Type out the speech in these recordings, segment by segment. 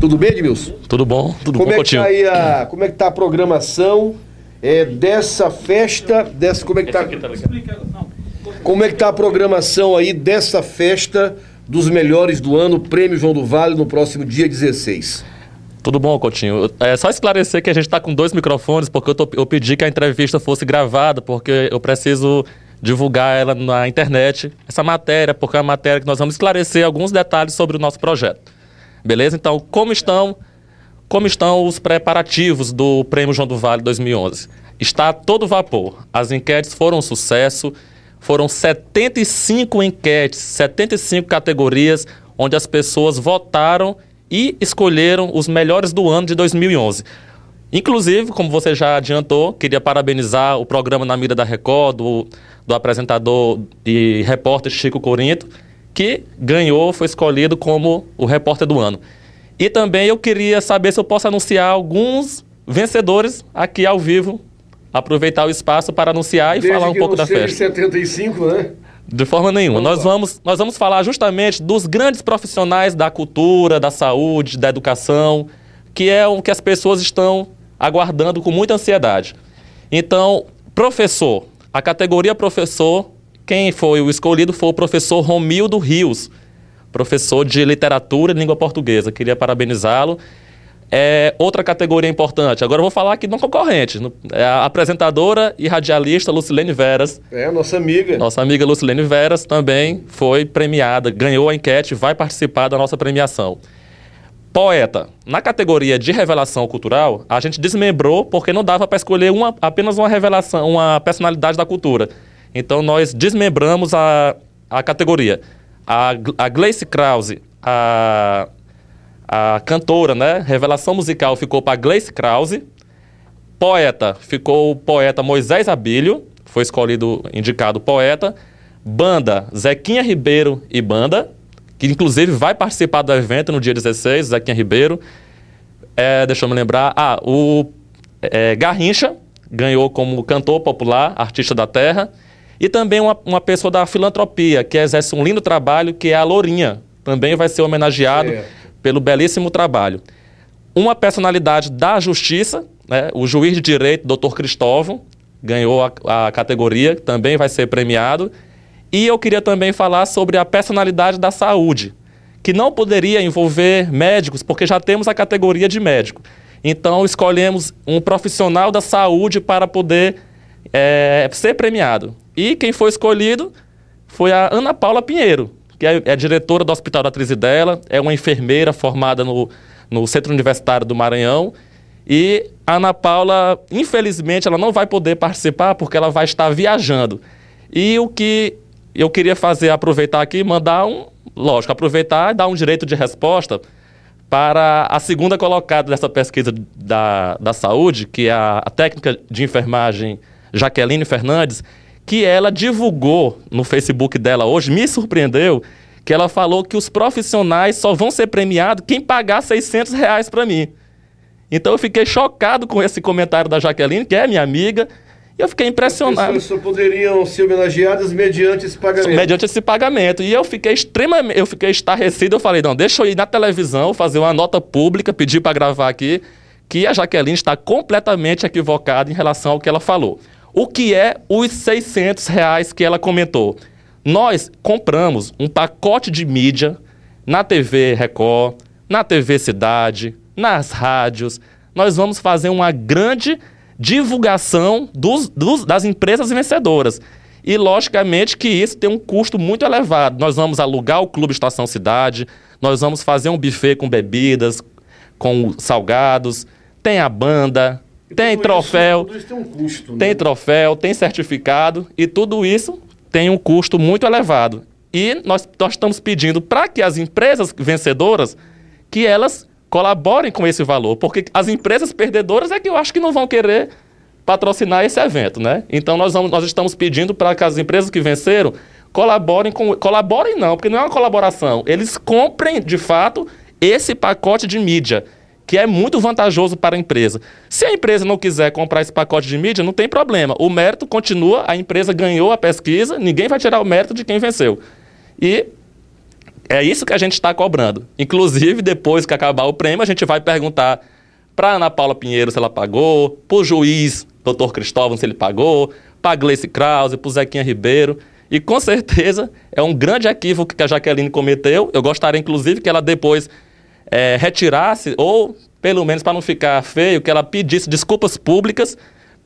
Tudo bem, Edmilson? Tudo bom, tudo como bom, é tá Coutinho. Tá aí a, como é que tá a programação é, dessa festa, dessa, como é que tá... tá como é que tá a programação aí dessa festa dos melhores do ano, Prêmio João do Vale, no próximo dia 16? Tudo bom, Coutinho? É só esclarecer que a gente está com dois microfones, porque eu, tô, eu, pedi que a entrevista fosse gravada, porque eu preciso divulgar ela na internet, essa matéria, porque é uma matéria que nós vamos esclarecer alguns detalhes sobre o nosso projeto. Beleza? Então, como estão, como estão os preparativos do Prêmio João do Vale 2011? Está a todo vapor. As enquetes foram um sucesso. Foram 75 enquetes, 75 categorias onde as pessoas votaram e escolheram os melhores do ano de 2011. Inclusive, como você já adiantou, queria parabenizar o programa Na Mira da Record, do, do apresentador e repórter Chico Corinto, que ganhou, foi escolhido como o repórter do ano. E também eu queria saber se eu posso anunciar alguns vencedores aqui ao vivo, aproveitar o espaço para anunciar e Desde falar um pouco da festa. 75, né? De forma nenhuma. Nós vamos, nós vamos falar justamente dos grandes profissionais da cultura, da saúde, da educação, que é o que as pessoas estão aguardando com muita ansiedade. Então, professor, a categoria professor quem foi o escolhido foi o professor Romildo Rios, professor de literatura e língua portuguesa. Queria parabenizá-lo. É outra categoria importante. Agora eu vou falar aqui de uma concorrente. É a apresentadora e radialista Lucilene Veras. É, nossa amiga. Nossa amiga Lucilene Veras também foi premiada, ganhou a enquete, vai participar da nossa premiação. Poeta. Na categoria de revelação cultural, a gente desmembrou porque não dava para escolher uma, apenas uma revelação, uma personalidade da cultura. Então nós desmembramos a, a categoria. A, a Gleice Krause, a, a cantora, né? Revelação musical ficou para Gleice Krause. Poeta ficou o poeta Moisés Abílio, foi escolhido, indicado poeta. Banda, Zequinha Ribeiro e Banda, que inclusive vai participar do evento no dia 16, Zequinha Ribeiro. É, deixa eu me lembrar. Ah, o é, Garrincha ganhou como cantor popular, artista da terra. E também uma, uma pessoa da filantropia, que exerce um lindo trabalho, que é a Lourinha. Também vai ser homenageado pelo belíssimo trabalho. Uma personalidade da justiça, né, o juiz de direito, doutor Cristóvão, ganhou a, a categoria, também vai ser premiado. E eu queria também falar sobre a personalidade da saúde, que não poderia envolver médicos, porque já temos a categoria de médico. Então, escolhemos um profissional da saúde para poder é, ser premiado. E quem foi escolhido foi a Ana Paula Pinheiro, que é, é diretora do Hospital da dela é uma enfermeira formada no, no Centro Universitário do Maranhão. E a Ana Paula, infelizmente, ela não vai poder participar porque ela vai estar viajando. E o que eu queria fazer, aproveitar aqui, mandar um, lógico, aproveitar e dar um direito de resposta para a segunda colocada dessa pesquisa da, da saúde, que é a, a técnica de enfermagem Jaqueline Fernandes, que ela divulgou no Facebook dela hoje, me surpreendeu, que ela falou que os profissionais só vão ser premiados quem pagar 600 reais para mim. Então eu fiquei chocado com esse comentário da Jaqueline, que é minha amiga, e eu fiquei impressionado. As pessoas só poderiam ser homenageadas mediante esse pagamento. Mediante esse pagamento. E eu fiquei extremamente, eu fiquei estarrecido, eu falei, não, deixa eu ir na televisão, fazer uma nota pública, pedir para gravar aqui, que a Jaqueline está completamente equivocada em relação ao que ela falou. O que é os 600 reais que ela comentou? Nós compramos um pacote de mídia na TV Record, na TV Cidade, nas rádios. Nós vamos fazer uma grande divulgação dos, dos, das empresas vencedoras. E, logicamente, que isso tem um custo muito elevado. Nós vamos alugar o Clube Estação Cidade, nós vamos fazer um buffet com bebidas, com salgados, tem a banda, tem troféu, tem, um custo, tem né? troféu, tem certificado e tudo isso tem um custo muito elevado. E nós, nós estamos pedindo para que as empresas vencedoras que elas colaborem com esse valor, porque as empresas perdedoras é que eu acho que não vão querer patrocinar esse evento, né? Então nós, vamos, nós estamos pedindo para que as empresas que venceram colaborem com colaborem não, porque não é uma colaboração. Eles comprem de fato esse pacote de mídia que é muito vantajoso para a empresa. Se a empresa não quiser comprar esse pacote de mídia, não tem problema. O mérito continua, a empresa ganhou a pesquisa, ninguém vai tirar o mérito de quem venceu. E é isso que a gente está cobrando. Inclusive, depois que acabar o prêmio, a gente vai perguntar para Ana Paula Pinheiro se ela pagou, para o juiz, Dr. Cristóvão, se ele pagou, para Gleice Krause, para Zequinha Ribeiro. E com certeza é um grande equívoco que a Jaqueline cometeu. Eu gostaria, inclusive, que ela depois é, retirasse, ou pelo menos para não ficar feio, que ela pedisse desculpas públicas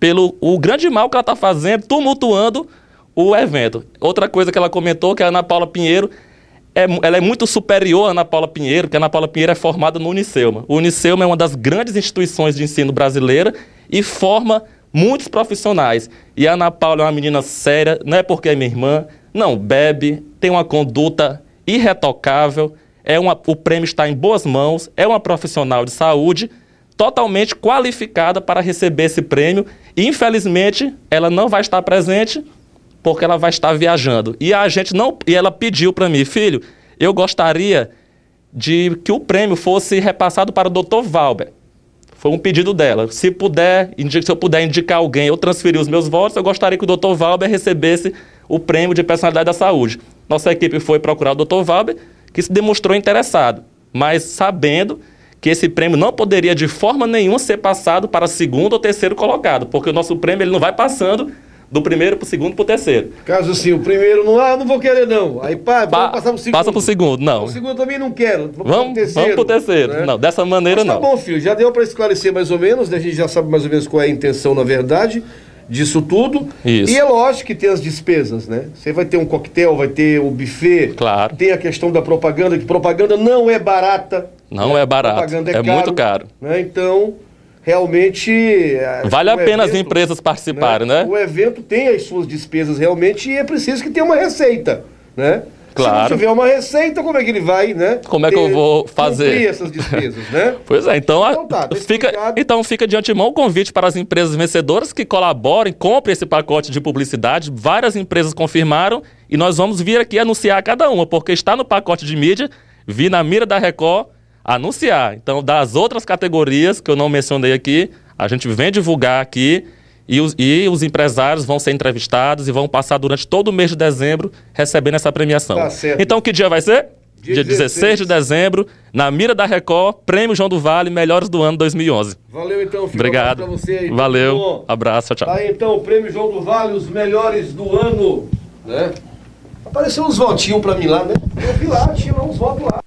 pelo o grande mal que ela está fazendo, tumultuando o evento. Outra coisa que ela comentou, que a Ana Paula Pinheiro, é, ela é muito superior à Ana Paula Pinheiro, porque a Ana Paula Pinheiro é formada no Uniceuma O Uniceuma é uma das grandes instituições de ensino brasileira e forma muitos profissionais. E a Ana Paula é uma menina séria, não é porque é minha irmã, não bebe, tem uma conduta irretocável, é uma, o prêmio está em boas mãos, é uma profissional de saúde totalmente qualificada para receber esse prêmio. infelizmente, ela não vai estar presente porque ela vai estar viajando. E a gente não, e ela pediu para mim, filho, eu gostaria de que o prêmio fosse repassado para o Dr. Valber. Foi um pedido dela. Se puder, se eu puder indicar alguém ou transferir os meus votos, eu gostaria que o Dr. Valber recebesse o prêmio de personalidade da saúde. Nossa equipe foi procurar o Dr. Valber que se demonstrou interessado, mas sabendo que esse prêmio não poderia de forma nenhuma ser passado para segundo ou terceiro colocado, porque o nosso prêmio ele não vai passando do primeiro para o segundo para o terceiro. Caso sim, o primeiro não, ah, não vou querer não. Aí pá, pa, passar para o segundo. Passa para o segundo, não. O segundo também não quero. Vamos, terceiro, vamos para o terceiro. Né? Não, dessa maneira Mas tá não. Tá bom, filho, já deu para esclarecer mais ou menos, né? a gente já sabe mais ou menos qual é a intenção na verdade disso tudo. Isso. E é lógico que tem as despesas, né? Você vai ter um coquetel, vai ter o um buffet, claro. tem a questão da propaganda, que propaganda não é barata. Não né? é barata, é, é caro, muito caro. Né? Então, realmente... É, vale a pena evento, as empresas né? participarem, né? né? O evento tem as suas despesas realmente e é preciso que tenha uma receita, né? Claro. Se não tiver uma receita, como é que ele vai, né? Como é que ter, eu vou fazer? essas despesas, né? pois é, então, então, tá, fica, então fica de antemão o convite para as empresas vencedoras que colaborem, comprem esse pacote de publicidade. Várias empresas confirmaram e nós vamos vir aqui anunciar cada uma, porque está no pacote de mídia, vi na mira da Record anunciar. Então, das outras categorias que eu não mencionei aqui, a gente vem divulgar aqui e os, e os, empresários vão ser entrevistados e vão passar durante todo o mês de dezembro recebendo essa premiação. Tá então, que dia vai ser? Dia, dia 16. 16. de dezembro, na Mira da Record, Prêmio João do Vale, Melhores do Ano 2011. Valeu então, Obrigado. pra você aí. Valeu, bom? abraço, tchau. Tá aí então, Prêmio João do Vale, os melhores do ano, né? Apareceu uns votinhos pra mim lá, né? Eu vi lá, tinha uns votos lá.